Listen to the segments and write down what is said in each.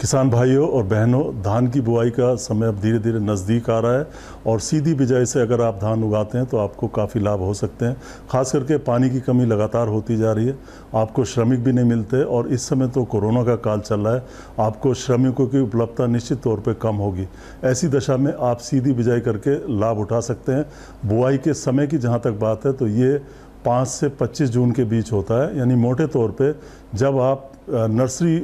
किसान भाइयों और बहनों धान की बुआई का समय अब धीरे धीरे नज़दीक आ रहा है और सीधी बिजाई से अगर आप धान उगाते हैं तो आपको काफ़ी लाभ हो सकते हैं खास करके पानी की कमी लगातार होती जा रही है आपको श्रमिक भी नहीं मिलते और इस समय तो कोरोना का काल चल रहा है आपको श्रमिकों की उपलब्धता निश्चित तौर पर कम होगी ऐसी दशा में आप सीधी बिजाई करके लाभ उठा सकते हैं बुआई के समय की जहाँ तक बात है तो ये पाँच से पच्चीस जून के बीच होता है यानी मोटे तौर पर जब आप नर्सरी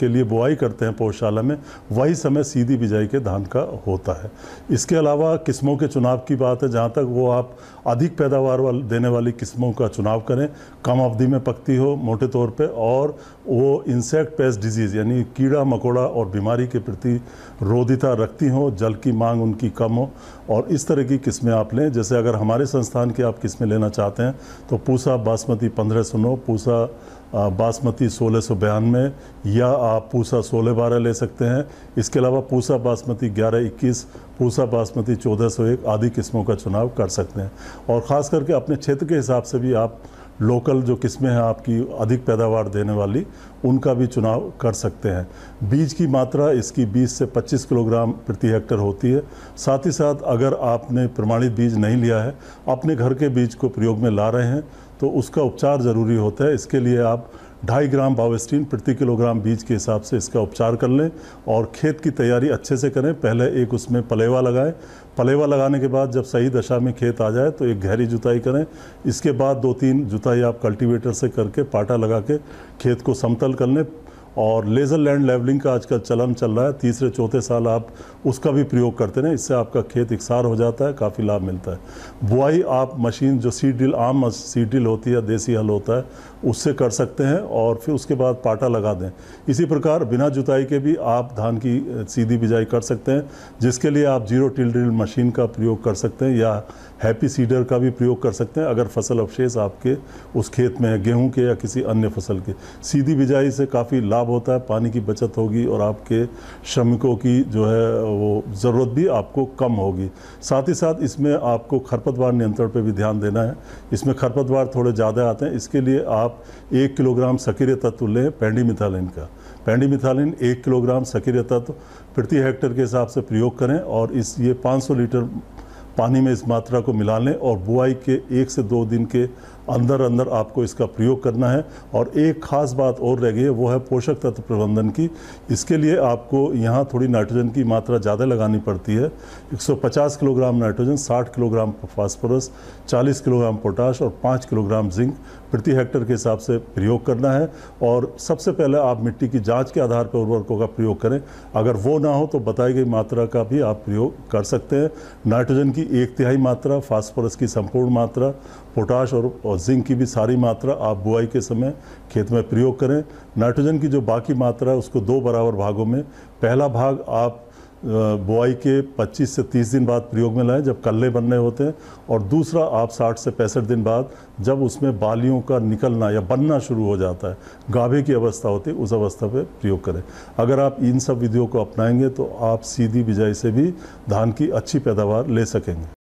के लिए बुआई करते हैं पौधशाला में वही समय सीधी बिजाई के धान का होता है इसके अलावा किस्मों के चुनाव की बात है जहाँ तक वो आप अधिक पैदावार वाल देने वाली किस्मों का चुनाव करें कम अवधि में पकती हो मोटे तौर पे और वो इंसेक्ट पेस्ट डिजीज़ यानी कीड़ा मकोड़ा और बीमारी के प्रति रोधिता रखती हो जल की मांग उनकी कम हो और इस तरह की किस्में आप लें जैसे अगर हमारे संस्थान की आप किस्में लेना चाहते हैं तो पूसा बासमती पंद्रह सुनो पूसा बासमती सोलह सौ बयानवे या आप पूसा सोलह बारह ले सकते हैं इसके अलावा पूसा बासमती ग्यारह इक्कीस पूसा बासमती चौदह सौ एक आदि किस्मों का चुनाव कर सकते हैं और ख़ास करके अपने क्षेत्र के हिसाब से भी आप लोकल जो किस्में हैं आपकी अधिक पैदावार देने वाली उनका भी चुनाव कर सकते हैं बीज की मात्रा इसकी 20 से 25 किलोग्राम प्रति हेक्टर होती है साथ ही साथ अगर आपने प्रमाणित बीज नहीं लिया है अपने घर के बीज को प्रयोग में ला रहे हैं तो उसका उपचार ज़रूरी होता है इसके लिए आप ढाई ग्राम बावेस्टीन प्रति किलोग्राम बीज के हिसाब से इसका उपचार कर लें और खेत की तैयारी अच्छे से करें पहले एक उसमें पलेवा लगाएं पलेवा लगाने के बाद जब सही दशा में खेत आ जाए तो एक गहरी जुताई करें इसके बाद दो तीन जुताई आप कल्टीवेटर से करके पाटा लगा के खेत को समतल कर लें और लेज़र लैंड लेवलिंग का आजकल चलन चल रहा है तीसरे चौथे साल आप उसका भी प्रयोग करते रहें इससे आपका खेत इकसार हो जाता है काफ़ी लाभ मिलता है बुआई आप मशीन जो सीड ड्रिल आम सीड ड्रिल होती है देसी हल होता है उससे कर सकते हैं और फिर उसके बाद पाटा लगा दें इसी प्रकार बिना जुताई के भी आप धान की सीधी बिजाई कर सकते हैं जिसके लिए आप जीरो टिल ड्रिल मशीन का प्रयोग कर सकते हैं या हैप्पी सीडर का भी प्रयोग कर सकते हैं अगर फसल अवशेष आपके उस खेत में है गेहूँ के या किसी अन्य फसल के सीधी बिजाई से काफ़ी लाभ लाभ होता है पानी की बचत होगी और आपके श्रमिकों की जो है वो ज़रूरत भी आपको कम होगी साथ ही साथ इसमें आपको खरपतवार नियंत्रण पर भी ध्यान देना है इसमें खरपतवार थोड़े ज़्यादा आते हैं इसके लिए आप एक किलोग्राम सक्रिय तत्व लें मिथालिन का पेंडी मिथालिन एक किलोग्राम सक्रिय तत्व प्रति हेक्टर के हिसाब से प्रयोग करें और इस ये पाँच लीटर पानी में इस मात्रा को मिला लें और बुआई के एक से दो दिन के अंदर अंदर आपको इसका प्रयोग करना है और एक ख़ास बात और रह गई है वो है पोषक तत्व प्रबंधन की इसके लिए आपको यहाँ थोड़ी नाइट्रोजन की मात्रा ज़्यादा लगानी पड़ती है 150 kilogram nitrogen 60 kilogram phosphorus 40 kilogram potash और 5 किलोग्राम जिंक प्रति हेक्टर के हिसाब से प्रयोग करना है और सबसे पहले आप मिट्टी की जाँच के आधार पर उर्वरकों का प्रयोग करें अगर वो ना हो तो बताई गई मात्रा का भी आप प्रयोग कर सकते हैं नाइट्रोजन की एक तिहाई मात्रा फॉस्फोरस की संपूर्ण मात्रा पोटाश और और जिंक की भी सारी मात्रा आप बुआई के समय खेत में प्रयोग करें नाइट्रोजन की जो बाकी मात्रा है उसको दो बराबर भागों में पहला भाग आप बुआई के 25 से 30 दिन बाद प्रयोग में लाएं जब कल्ले बनने होते हैं और दूसरा आप 60 से पैंसठ दिन बाद जब उसमें बालियों का निकलना या बनना शुरू हो जाता है गाभे की अवस्था होती है उस अवस्था पर प्रयोग करें अगर आप इन सब विधियों को अपनाएंगे तो आप सीधी बिजाई से भी धान की अच्छी पैदावार ले सकेंगे